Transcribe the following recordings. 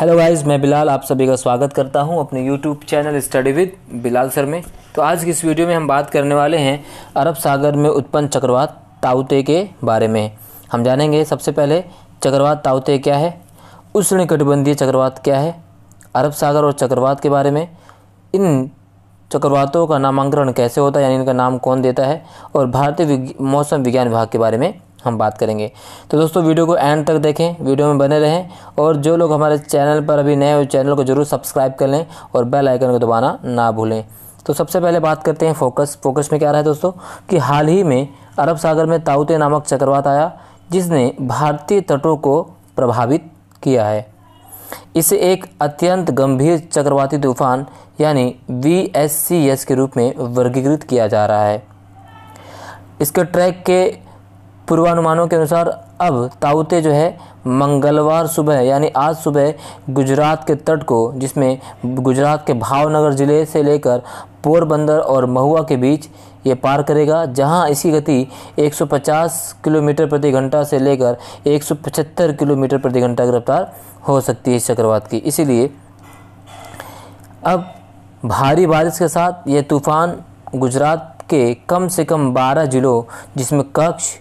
hello guys मैं बिलाल आप सभी का स्वागत करता हूं अपने YouTube channel study with Bilal sir में तो आज की इस वीडियो में हम बात करने वाले हैं अरब सागर में उत्पन्न चक्रवात ताउते के बारे में हम जानेंगे सबसे पहले चक्रवात ताउते क्या है उष्ण कटिबंधीय चक्रवात क्या है अरब सागर और चक्रवात के बारे में इन चक्रवातों का नामांकन कैसे होता है यानी इनका नाम कौन देता है और भारतीय मौसम विज्ञान विभाग के बारे में हम बात करेंगे तो दोस्तों वीडियो को एंड तक देखें वीडियो में बने रहें और जो लोग हमारे चैनल पर अभी नए हो चैनल को जरूर सब्सक्राइब कर लें और बेल आइकन को दबाना ना भूलें तो सबसे पहले बात करते हैं फोकस फोकस में क्या रहा है दोस्तों कि हाल ही में अरब सागर में ताउते नामक चक्रवात आया जिसने भारतीय तटों को प्रभावित किया है इसे एक अत्यंत गंभीर चक्रवाती तूफान यानी वी के रूप में वर्गीकृत किया जा रहा है इसके ट्रैक के पूर्वानुमानों के अनुसार अब ताउते जो है मंगलवार सुबह यानी आज सुबह गुजरात के तट को जिसमें गुजरात के भावनगर ज़िले से लेकर पोरबंदर और महुआ के बीच ये पार करेगा जहां इसकी गति 150 किलोमीटर प्रति घंटा से लेकर 175 किलोमीटर प्रति घंटा की रफ्तार हो सकती है इस चक्रवात की इसीलिए अब भारी बारिश के साथ ये तूफ़ान गुजरात के कम से कम 12 ज़िलों जिसमें कक्ष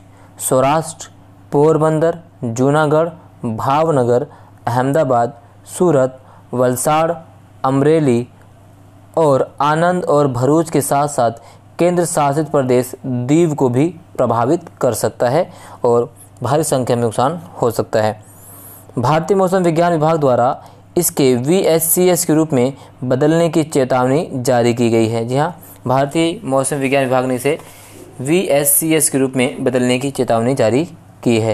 सौराष्ट्र पोरबंदर जूनागढ़ भावनगर अहमदाबाद सूरत वलसाड़ अमरेली और आनंद और भरूच के साथ साथ केंद्र शासित प्रदेश दीव को भी प्रभावित कर सकता है और भारी संख्या में नुकसान हो सकता है भारतीय मौसम विज्ञान विभाग द्वारा इसके वी के रूप में बदलने की चेतावनी जारी की गई है जी हाँ भारतीय मौसम विज्ञान विभाग ने इसे वी एस सी एस के रूप में बदलने की चेतावनी जारी की है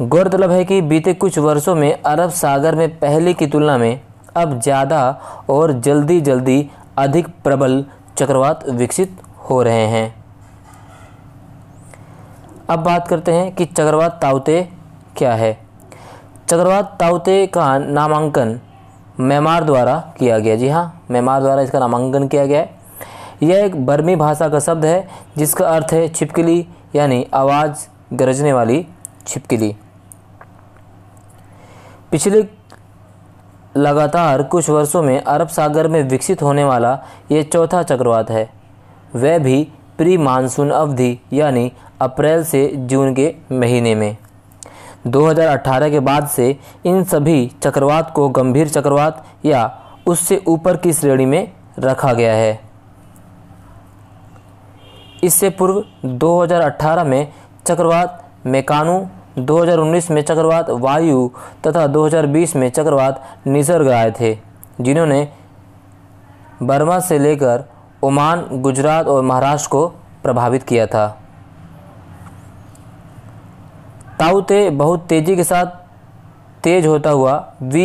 गौरतलब है कि बीते कुछ वर्षों में अरब सागर में पहले की तुलना में अब ज़्यादा और जल्दी जल्दी अधिक प्रबल चक्रवात विकसित हो रहे हैं अब बात करते हैं कि चक्रवात ताउते क्या है चक्रवात ताउते का नामांकन म्यांमार द्वारा किया गया जी हाँ म्यांमार द्वारा इसका नामांकन किया गया है यह एक बर्मी भाषा का शब्द है जिसका अर्थ है छिपकली यानी आवाज़ गरजने वाली छिपकली पिछले लगातार कुछ वर्षों में अरब सागर में विकसित होने वाला यह चौथा चक्रवात है वह भी प्री मानसून अवधि यानी अप्रैल से जून के महीने में 2018 के बाद से इन सभी चक्रवात को गंभीर चक्रवात या उससे ऊपर की श्रेणी में रखा गया है इससे पूर्व 2018 में चक्रवात मेकानु 2019 में चक्रवात वायु तथा 2020 में चक्रवात निसर्ग आए थे जिन्होंने बर्मा से लेकर ओमान गुजरात और महाराष्ट्र को प्रभावित किया था ताउते बहुत तेज़ी के साथ तेज होता हुआ वी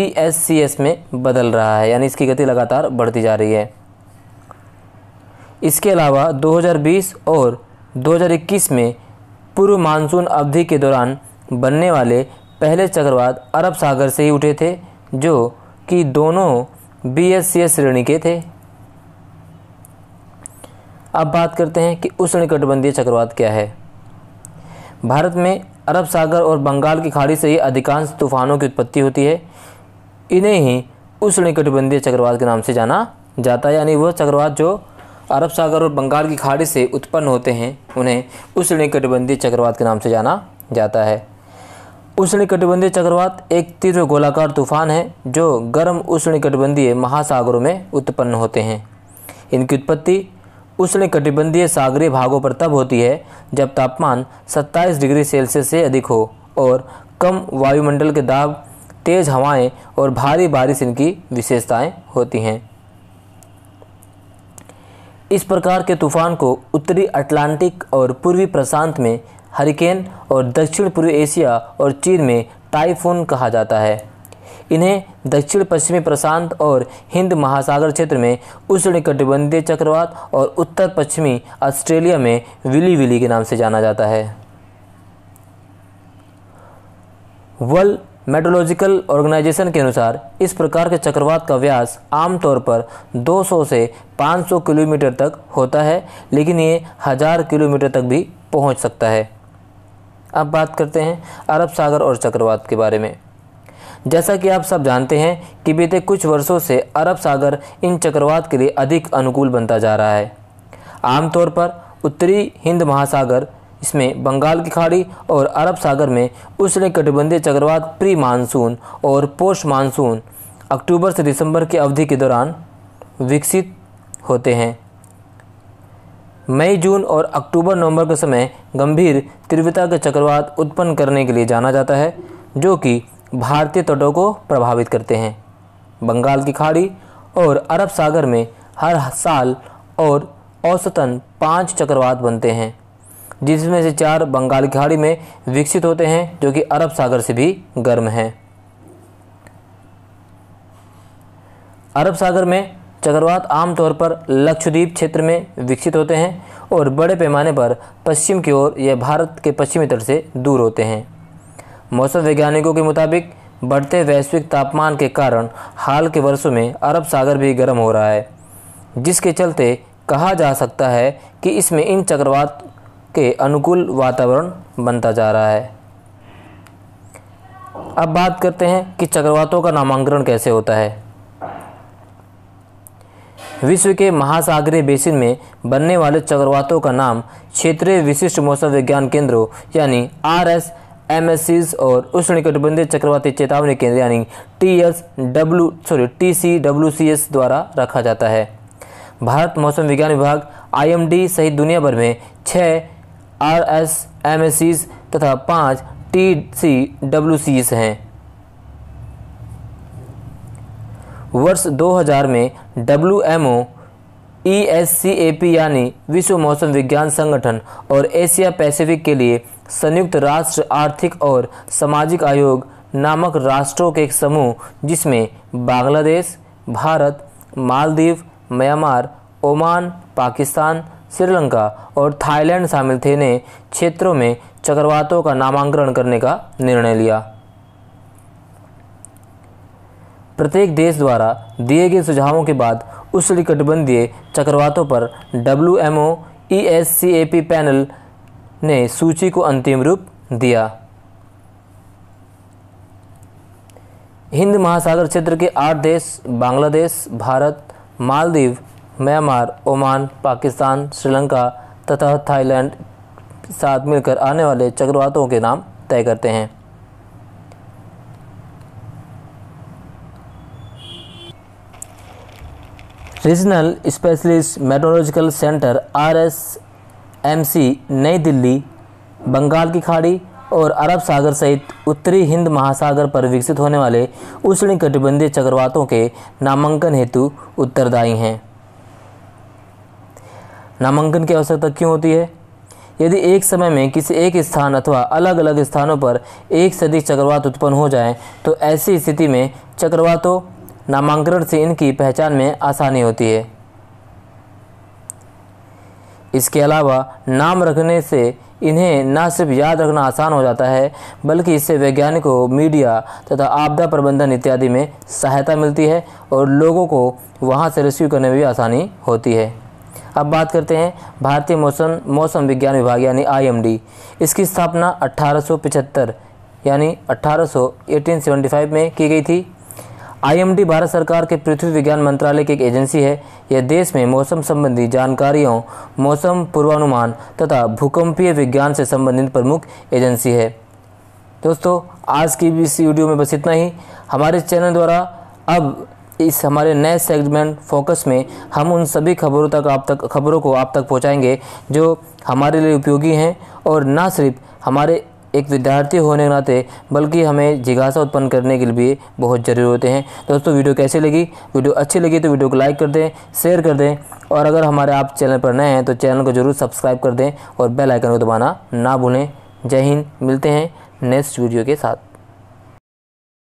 में बदल रहा है यानी इसकी गति लगातार बढ़ती जा रही है इसके अलावा 2020 और 2021 में पूर्व मानसून अवधि के दौरान बनने वाले पहले चक्रवात अरब सागर से ही उठे थे जो कि दोनों बी एस एस सी श्रेणी के थे अब बात करते हैं कि उष्णकटिबंधीय चक्रवात क्या है भारत में अरब सागर और बंगाल की खाड़ी से ही अधिकांश तूफानों की उत्पत्ति होती है इन्हें ही उष्णकटिबंधीय चक्रवात के नाम से जाना जाता है यानी वह चक्रवात जो अरब सागर और बंगाल की खाड़ी से उत्पन्न होते हैं उन्हें उष्णकटिबंधीय चक्रवात के नाम से जाना जाता है उष्णकटिबंधीय चक्रवात एक तीव्र गोलाकार तूफान है जो गर्म उष्णकटिबंधीय महासागरों में उत्पन्न होते हैं इनकी उत्पत्ति उष्णकटिबंधीय सागरीय भागों पर तब होती है जब तापमान 27 डिग्री सेल्सियस से अधिक हो और कम वायुमंडल के दाब तेज़ हवाएं और भारी बारिश इनकी विशेषताएं होती हैं इस प्रकार के तूफान को उत्तरी अटलांटिक और पूर्वी प्रशांत में हरिकेन और दक्षिण पूर्व एशिया और चीन में टाइफून कहा जाता है इन्हें दक्षिण पश्चिमी प्रशांत और हिंद महासागर क्षेत्र में उष्णकटिबंधीय चक्रवात और उत्तर पश्चिमी ऑस्ट्रेलिया में विली विली के नाम से जाना जाता है वल मेट्रोलॉजिकल ऑर्गेनाइजेशन के अनुसार इस प्रकार के चक्रवात का व्यास आमतौर पर 200 से 500 किलोमीटर तक होता है लेकिन ये हज़ार किलोमीटर तक भी पहुंच सकता है अब बात करते हैं अरब सागर और चक्रवात के बारे में जैसा कि आप सब जानते हैं कि बीते कुछ वर्षों से अरब सागर इन चक्रवात के लिए अधिक अनुकूल बनता जा रहा है आमतौर पर उत्तरी हिंद महासागर इसमें बंगाल की खाड़ी और अरब सागर में उसने कटिबंधीय चक्रवात प्री मानसून और पोस्ट मानसून अक्टूबर से दिसंबर की अवधि के दौरान विकसित होते हैं मई जून और अक्टूबर नवंबर के समय गंभीर तीव्रता के चक्रवात उत्पन्न करने के लिए जाना जाता है जो कि भारतीय तटों को प्रभावित करते हैं बंगाल की खाड़ी और अरब सागर में हर साल और औसतन पाँच चक्रवात बनते हैं जिसमें से चार बंगाल की खाड़ी में विकसित होते हैं जो कि अरब सागर से भी गर्म है अरब सागर में चक्रवात आमतौर पर लक्षद्वीप क्षेत्र में विकसित होते हैं और बड़े पैमाने पर पश्चिम की ओर यह भारत के पश्चिमी तट से दूर होते हैं मौसम वैज्ञानिकों के मुताबिक बढ़ते वैश्विक तापमान के कारण हाल के वर्षों में अरब सागर भी गर्म हो रहा है जिसके चलते कहा जा सकता है कि इसमें इन चक्रवात के अनुकूल वातावरण बनता जा रहा है अब बात करते हैं कि चक्रवातों का नामांकन कैसे होता है विश्व के महासागरीय बेसिन में बनने वाले चक्रवातों का नाम क्षेत्रीय विशिष्ट मौसम विज्ञान केंद्रों यानी R S M S Cs और उष्णकटिबंधीय चक्रवाती चेतावनी केंद्र यानी T S W sorry T C W C S द्वारा रखा जाता है भारत मौसम विज्ञान विभाग आई एम डी सहित दुनिया भर में छः R S M S Cs तथा पाँच टी सी डब्ल्यू सीज हैं वर्ष 2000 में W M O E S C A P यानी विश्व मौसम विज्ञान संगठन और एशिया पैसिफिक के लिए संयुक्त राष्ट्र आर्थिक और सामाजिक आयोग नामक राष्ट्रों के एक समूह जिसमें बांग्लादेश भारत मालदीव म्यांमार ओमान पाकिस्तान श्रीलंका और थाईलैंड शामिल थे ने क्षेत्रों में चक्रवातों का नामांकन करने का निर्णय लिया प्रत्येक देश द्वारा दिए गए सुझावों के बाद उष्णकटिबंधीय चक्रवातों पर W M O E S C A P panel ने सूची को अंतिम रूप दिया हिंद महासागर क्षेत्र के आठ देश बांग्लादेश भारत मालदीव म्यांमार ओमान पाकिस्तान श्रीलंका तथा थाईलैंड साथ मिलकर आने वाले चक्रवातों के नाम तय करते हैं regional specialist metrological centre R S M C New Delhi Bengal की खाड़ी और अरब सागर सहित उत्तरी हिंद महासागर पर विकसित होने वाले उष्णकटिबंधीय चक्रवातों के नामांकन हेतु उत्तरदायी हैं नामांकन की आवश्यकता क्यों होती है यदि एक समय में किसी एक स्थान अथवा अलग अलग स्थानों पर एक से अधिक चक्रवात उत्पन्न हो जाए तो ऐसी स्थिति में चक्रवातों नामांकन से इनकी पहचान में आसानी होती है इसके अलावा नाम रखने से इन्हें न सिर्फ याद रखना आसान हो जाता है बल्कि इससे वैज्ञानिकों मीडिया तथा आपदा प्रबंधन इत्यादि में सहायता मिलती है और लोगों को वहाँ से रेस्क्यू करने में भी आसानी होती है अब बात करते हैं भारतीय मौसम मौसम विज्ञान विभाग यानी आईएमडी इसकी स्थापना 1875 यानी 1800 1875 में की गई थी आईएमडी भारत सरकार के पृथ्वी विज्ञान मंत्रालय की एक एजेंसी है यह देश में मौसम संबंधी जानकारियों मौसम पूर्वानुमान तथा भूकंपीय विज्ञान से संबंधित प्रमुख एजेंसी है दोस्तों आज की इस वीडियो में बस इतना ही हमारे चैनल द्वारा अब इस हमारे नए सेगमेंट फोकस में हम उन सभी खबरों तक आप तक खबरों को आप तक पहुंचाएंगे जो हमारे लिए उपयोगी हैं और ना सिर्फ हमारे एक विद्यार्थी होने के नाते बल्कि हमें जिज्ञासा उत्पन्न करने के लिए बहुत ज़रूरी होते हैं दोस्तों वीडियो कैसे लगी वीडियो अच्छी लगी तो वीडियो को लाइक कर दें शेयर कर दें और अगर हमारे आप चैनल पर नए हैं तो चैनल को ज़रूर सब्सक्राइब कर दें और बेल आइकन को दबाना ना भूलें जय हिंद मिलते हैं नेक्स्ट वीडियो के साथ